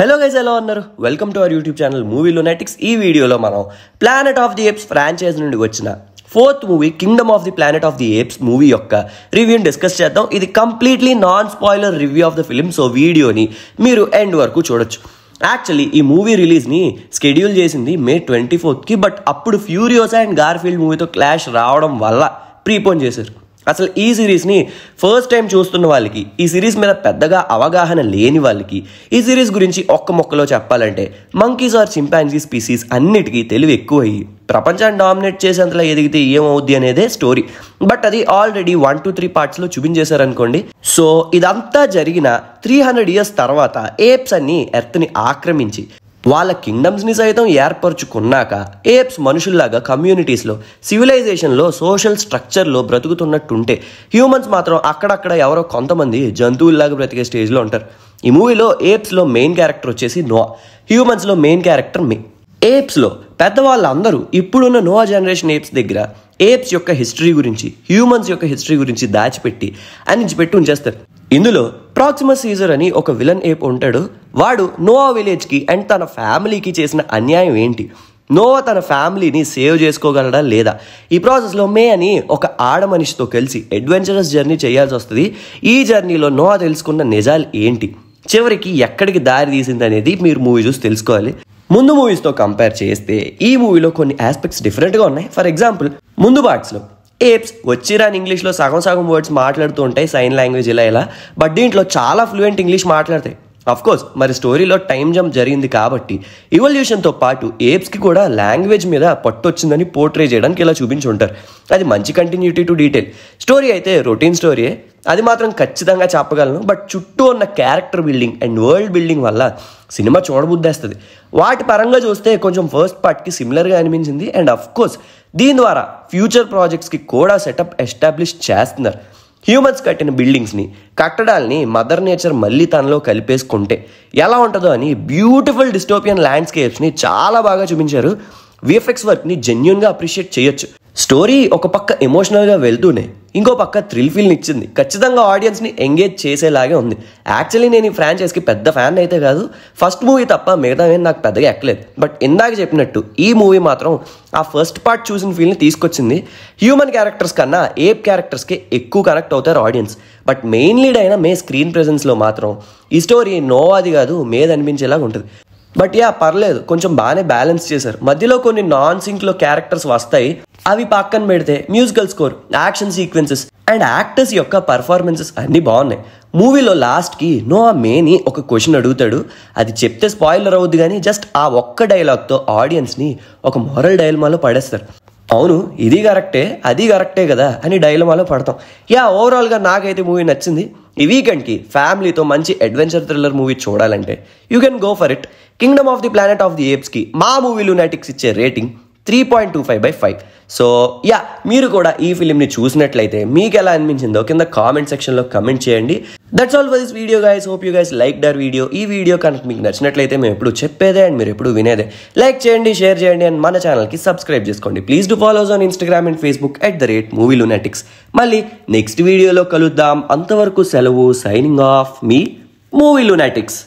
hello guys ఎలా ఉన్నారు welcome to our YouTube channel Movie Lunatics ఈ వీడియోలో మనం Planet of the Apes franchise నుండి వచ్చిన fourth movie Kingdom of the Planet of the Apes movie యొక్క రివ్యూని డిస్కస్ చేద్దాం ఇది completely non spoiler review of the film so వీడియోని మీరు ఎండ్ వరకు చూడొచ్చు యాక్చువల్లీ ఈ మూవీ రిలీజ్ని షెడ్యూల్ చేసింది మే ట్వంటీ ఫోర్త్కి బట్ అప్పుడు ఫ్యూరియోస్ అండ్ గార్ఫీల్డ్ మూవీతో క్లాష్ రావడం వల్ల ప్రీపోన్ చేశారు అసలు ఈ సిరీస్ని ఫస్ట్ టైం చూస్తున్న వాళ్ళకి ఈ సిరీస్ మీద పెద్దగా అవగాహన లేని వాళ్ళకి ఈ సిరీస్ గురించి ఒక్క మొక్కలో చెప్పాలంటే మంకీస్ ఆర్ చింపాంజీ స్పీసీస్ అన్నిటికీ తెలివి ఎక్కువయ్యి ప్రపంచాన్ని డామినేట్ చేసేంతలా ఎదిగితే ఏమవుద్ది అనేదే స్టోరీ బట్ అది ఆల్రెడీ వన్ టూ త్రీ పార్ట్స్లో చూపించేశారనుకోండి సో ఇదంతా జరిగిన త్రీ హండ్రెడ్ ఇయర్స్ తర్వాత ఏప్స్ అన్ని ఎర్త్ని ఆక్రమించి వాళ్ళ కింగ్డమ్స్ని సైతం ఏర్పరచుకున్నాక ఏప్స్ మనుషుల్లాగా కమ్యూనిటీస్లో సివిలైజేషన్లో సోషల్ స్ట్రక్చర్లో బ్రతుకుతున్నట్టుంటే హ్యూమన్స్ మాత్రం అక్కడక్కడ ఎవరో కొంతమంది జంతువుల్లాగా బ్రతికే స్టేజ్లో ఉంటారు ఈ మూవీలో ఏప్స్లో మెయిన్ క్యారెక్టర్ వచ్చేసి నో హ్యూమన్స్లో మెయిన్ క్యారెక్టర్ మీ ఏప్స్లో పెద్దవాళ్ళందరూ ఇప్పుడున్న నోవా జనరేషన్ ఏప్స్ దగ్గర ఏప్స్ యొక్క హిస్టరీ గురించి హ్యూమన్స్ యొక్క హిస్టరీ గురించి దాచిపెట్టి అనిచిపెట్టి ఉంచేస్తారు ఇందులో ప్రాక్సిమస్ సీజర్ అని ఒక విలన్ ఏప్ ఉంటాడు వాడు నోవా విలేజ్కి అండ్ తన ఫ్యామిలీకి చేసిన అన్యాయం ఏంటి నోవా తన ఫ్యామిలీని సేవ్ చేసుకోగలడా లేదా ఈ ప్రాసెస్లో మే అని ఒక ఆడ మనిషితో కలిసి అడ్వెంచరస్ జర్నీ చేయాల్సి వస్తుంది ఈ జర్నీలో నోవా తెలుసుకున్న నిజాలు ఏంటి చివరికి ఎక్కడికి దారి తీసింది అనేది మీరు మూవీ చూసి తెలుసుకోవాలి ముందు మూవీస్తో కంపేర్ చేస్తే ఈ మూవీలో కొన్ని ఆస్పెక్ట్స్ డిఫరెంట్గా ఉన్నాయి ఫర్ ఎగ్జాంపుల్ ముందు పార్ట్స్లో ఏప్స్ వచ్చిరాని ఇంగ్లీష్లో సగం సగం వర్డ్స్ మాట్లాడుతూ ఉంటాయి సైన్ లాంగ్వేజ్ ఇలా ఇలా బట్ దీంట్లో చాలా ఫ్లూయెంట్ ఇంగ్లీష్ మాట్లాడతాయి కోర్స్ మరి స్టోరీలో టైం జంప్ జరిగింది కాబట్టి ఇవల్యూషన్తో పాటు ఏప్స్కి కూడా లాంగ్వేజ్ మీద పట్టొచ్చిందని పోర్ట్రే చేయడానికి ఇలా చూపించి ఉంటారు అది మంచి కంటిన్యూటీ టు డీటెయిల్ స్టోరీ అయితే రొటీన్ స్టోరీయే అది మాత్రం ఖచ్చితంగా చెప్పగలను బట్ చుట్టూ ఉన్న character building and world building వల్ల సినిమా చూడబుద్దేస్తుంది వాటి పరంగా చూస్తే కొంచెం ఫస్ట్ పార్ట్కి సిమిలర్గా అనిపించింది అండ్ అఫ్ కోర్స్ దీని ద్వారా ఫ్యూచర్ ప్రాజెక్ట్స్కి కూడా సెటప్ ఎస్టాబ్లిష్ చేస్తున్నారు హ్యూమన్స్ కట్టిన బిల్డింగ్స్ని కట్టడాల్ని మదర్ నేచర్ మళ్ళీ తనలో కలిపేసుకుంటే ఎలా ఉంటుందో అని బ్యూటిఫుల్ డిస్టోపియన్ ల్యాండ్స్కేప్స్ని చాలా బాగా చూపించారు విఎఫ్ఎక్స్ వర్క్ని జెన్యున్గా అప్రిషియేట్ చేయొచ్చు స్టోరీ ఒక పక్క ఎమోషనల్గా వెళ్తూనే ఇంకో పక్క థ్రిల్ ఫీల్ని ఇచ్చింది ఖచ్చితంగా ఆడియన్స్ని ఎంగేజ్ చేసేలాగే ఉంది యాక్చువల్లీ నేను ఈ ఫ్రాంచైజ్కి పెద్ద ఫ్యాన్ అయితే కాదు ఫస్ట్ మూవీ తప్ప మిగతా నాకు పెద్దగా ఎక్కలేదు బట్ ఇందాక చెప్పినట్టు ఈ మూవీ మాత్రం ఆ ఫస్ట్ పార్ట్ చూసిన ఫీల్ని తీసుకొచ్చింది హ్యూమన్ క్యారెక్టర్స్ కన్నా ఏప్ క్యారెక్టర్స్కి ఎక్కువ కనెక్ట్ అవుతారు ఆడియన్స్ బట్ మెయిన్ లీడ్ అయిన మే స్క్రీన్ ప్రెజెన్స్లో మాత్రం ఈ స్టోరీ నోవాది కాదు మేది అనిపించేలాగా ఉంటుంది బట్ యా పర్లేదు కొంచెం బాగానే బ్యాలెన్స్ చేశారు మధ్యలో కొన్ని నాన్ సింక్లో క్యారెక్టర్స్ వస్తాయి అవి పక్కన పెడితే musical score action sequences and actors యొక్క పర్ఫార్మెన్సెస్ అన్నీ బాగున్నాయి మూవీలో లాస్ట్కి ఆ మేని ఒక క్వశ్చన్ అడుగుతాడు అది చెప్తే స్పాయిలర్ అవుద్ది కానీ జస్ట్ ఆ ఒక్క డైలాగ్తో ఆడియన్స్ని ఒక మోరల్ డైలమాలో పడేస్తారు అవును ఇది కరెక్టే అది కరెక్టే కదా అని డైలమాలో పడతాం యా ఓవరాల్గా నాకైతే మూవీ నచ్చింది ఈ వీకెండ్కి ఫ్యామిలీతో మంచి అడ్వెంచర్ థ్రిల్లర్ మూవీ చూడాలంటే you can go for it Kingdom of the Planet of the ఏప్స్కి మా మూవీ లూనాటిక్స్ ఇచ్చే rating three point two five by five so yeah మీరు కూడా ఈ ఫిలింని చూసినట్లయితే మీకు ఎలా అనిపించిందో కింద కామెంట్ సెక్షన్లో కమెంట్ చేయండి that's all for this video guys hope you guys like the video ఈ వీడియో కనుక మీకు నచ్చినట్లయితే మేము ఎప్పుడు చెప్పేదే అండ్ మీరు ఎప్పుడు వినేదే లైక్ చేయండి షేర్ చేయండి అండ్ మన ఛానల్కి సబ్స్క్రైబ్ చేసుకోండి please do follow us on Instagram and Facebook at the rate movie Lunatics మళ్ళీ నెక్స్ట్ వీడియోలో కలుద్దాం అంతవరకు సెలవు సైనింగ్ ఆఫ్ మీ మూవీ లూనాటిక్స్